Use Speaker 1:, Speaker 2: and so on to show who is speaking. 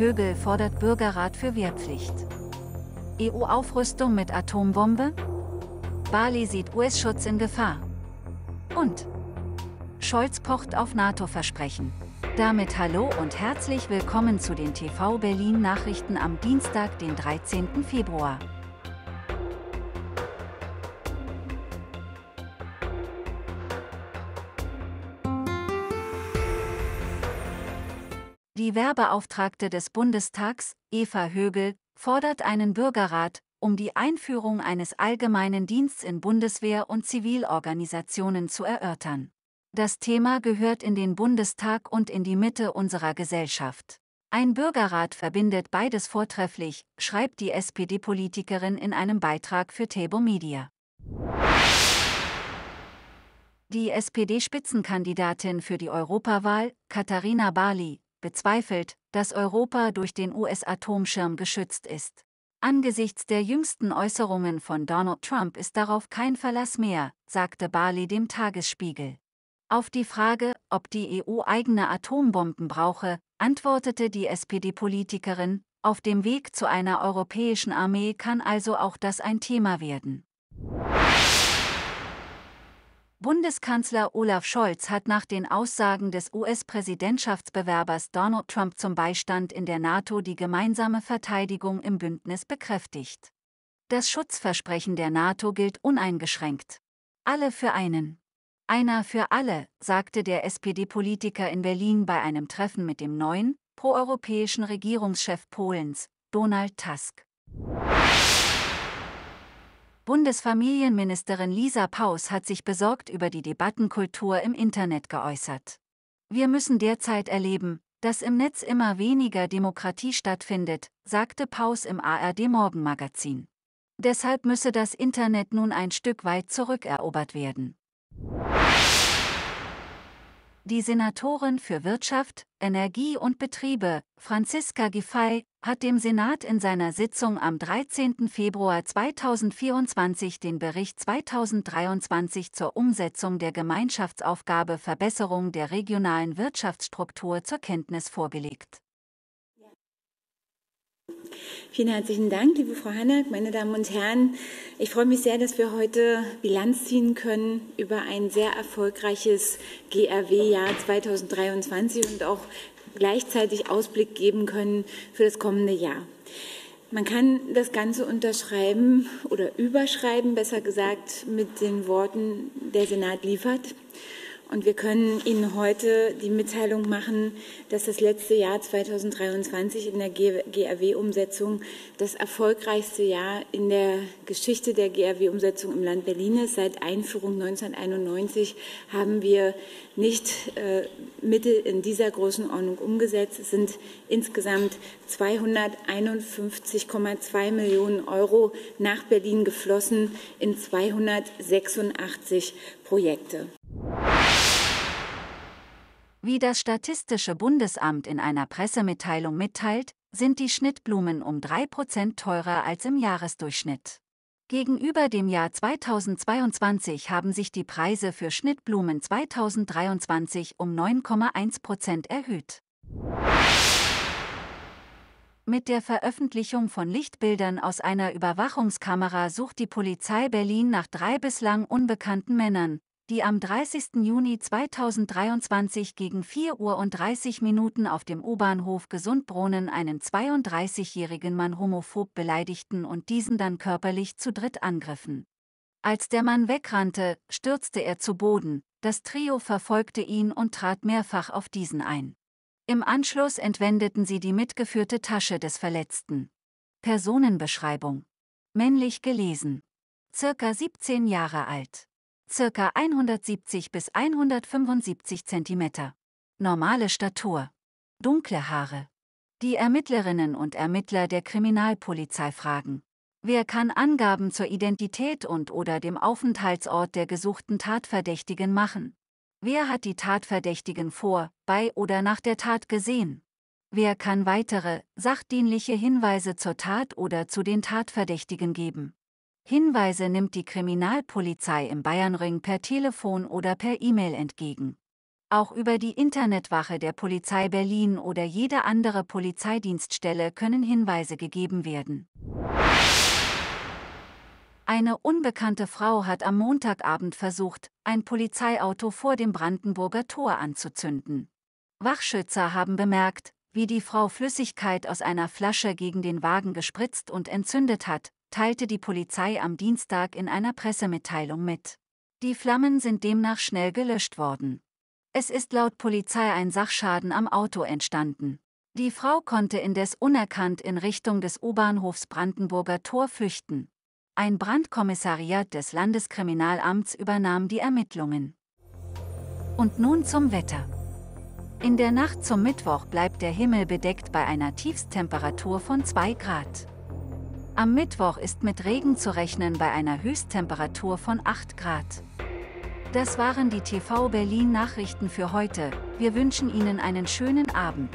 Speaker 1: Högel fordert Bürgerrat für Wehrpflicht. EU-Aufrüstung mit Atombombe? Bali sieht US-Schutz in Gefahr. Und Scholz pocht auf NATO-Versprechen. Damit hallo und herzlich willkommen zu den TV Berlin Nachrichten am Dienstag, den 13. Februar. Die Werbeauftragte des Bundestags, Eva Högel, fordert einen Bürgerrat, um die Einführung eines allgemeinen Dienstes in Bundeswehr und Zivilorganisationen zu erörtern. Das Thema gehört in den Bundestag und in die Mitte unserer Gesellschaft. Ein Bürgerrat verbindet beides vortrefflich, schreibt die SPD-Politikerin in einem Beitrag für Table Media. Die SPD-Spitzenkandidatin für die Europawahl, Katharina Barley, bezweifelt, dass Europa durch den US-Atomschirm geschützt ist. Angesichts der jüngsten Äußerungen von Donald Trump ist darauf kein Verlass mehr, sagte Barley dem Tagesspiegel. Auf die Frage, ob die EU eigene Atombomben brauche, antwortete die SPD-Politikerin, auf dem Weg zu einer europäischen Armee kann also auch das ein Thema werden. Bundeskanzler Olaf Scholz hat nach den Aussagen des US-Präsidentschaftsbewerbers Donald Trump zum Beistand in der NATO die gemeinsame Verteidigung im Bündnis bekräftigt. Das Schutzversprechen der NATO gilt uneingeschränkt. Alle für einen. Einer für alle, sagte der SPD-Politiker in Berlin bei einem Treffen mit dem neuen, proeuropäischen Regierungschef Polens, Donald Tusk. Bundesfamilienministerin Lisa Paus hat sich besorgt über die Debattenkultur im Internet geäußert. Wir müssen derzeit erleben, dass im Netz immer weniger Demokratie stattfindet, sagte Paus im ARD Morgenmagazin. Deshalb müsse das Internet nun ein Stück weit zurückerobert werden. Die Senatorin für Wirtschaft, Energie und Betriebe, Franziska Giffey, hat dem Senat in seiner Sitzung am 13. Februar 2024 den Bericht 2023 zur Umsetzung der Gemeinschaftsaufgabe Verbesserung der regionalen Wirtschaftsstruktur zur Kenntnis vorgelegt.
Speaker 2: Vielen herzlichen Dank, liebe Frau Hannack, meine Damen und Herren. Ich freue mich sehr, dass wir heute Bilanz ziehen können über ein sehr erfolgreiches GRW-Jahr 2023 und auch gleichzeitig Ausblick geben können für das kommende Jahr. Man kann das Ganze unterschreiben oder überschreiben, besser gesagt, mit den Worten, der Senat liefert. Und wir können Ihnen heute die Mitteilung machen, dass das letzte Jahr 2023 in der GRW-Umsetzung das erfolgreichste Jahr in der Geschichte der GRW-Umsetzung im Land Berlin ist. Seit Einführung 1991 haben wir nicht äh, Mittel in dieser Größenordnung umgesetzt. Es sind insgesamt 251,2 Millionen Euro nach Berlin geflossen in 286 Projekte.
Speaker 1: Wie das Statistische Bundesamt in einer Pressemitteilung mitteilt, sind die Schnittblumen um 3% teurer als im Jahresdurchschnitt. Gegenüber dem Jahr 2022 haben sich die Preise für Schnittblumen 2023 um 9,1% erhöht. Mit der Veröffentlichung von Lichtbildern aus einer Überwachungskamera sucht die Polizei Berlin nach drei bislang unbekannten Männern, die am 30. Juni 2023 gegen 4 Uhr und 30 Minuten auf dem U-Bahnhof Gesundbrunnen einen 32-jährigen Mann homophob beleidigten und diesen dann körperlich zu dritt angriffen. Als der Mann wegrannte, stürzte er zu Boden, das Trio verfolgte ihn und trat mehrfach auf diesen ein. Im Anschluss entwendeten sie die mitgeführte Tasche des Verletzten. Personenbeschreibung. Männlich gelesen. Circa 17 Jahre alt ca. 170 bis 175 cm. Normale Statur. Dunkle Haare. Die Ermittlerinnen und Ermittler der Kriminalpolizei fragen. Wer kann Angaben zur Identität und/oder dem Aufenthaltsort der gesuchten Tatverdächtigen machen? Wer hat die Tatverdächtigen vor, bei oder nach der Tat gesehen? Wer kann weitere, sachdienliche Hinweise zur Tat oder zu den Tatverdächtigen geben? Hinweise nimmt die Kriminalpolizei im Bayernring per Telefon oder per E-Mail entgegen. Auch über die Internetwache der Polizei Berlin oder jede andere Polizeidienststelle können Hinweise gegeben werden. Eine unbekannte Frau hat am Montagabend versucht, ein Polizeiauto vor dem Brandenburger Tor anzuzünden. Wachschützer haben bemerkt, wie die Frau Flüssigkeit aus einer Flasche gegen den Wagen gespritzt und entzündet hat, teilte die Polizei am Dienstag in einer Pressemitteilung mit. Die Flammen sind demnach schnell gelöscht worden. Es ist laut Polizei ein Sachschaden am Auto entstanden. Die Frau konnte indes unerkannt in Richtung des U-Bahnhofs Brandenburger Tor flüchten. Ein Brandkommissariat des Landeskriminalamts übernahm die Ermittlungen. Und nun zum Wetter. In der Nacht zum Mittwoch bleibt der Himmel bedeckt bei einer Tiefstemperatur von 2 Grad. Am Mittwoch ist mit Regen zu rechnen bei einer Höchsttemperatur von 8 Grad. Das waren die TV Berlin Nachrichten für heute. Wir wünschen Ihnen einen schönen Abend.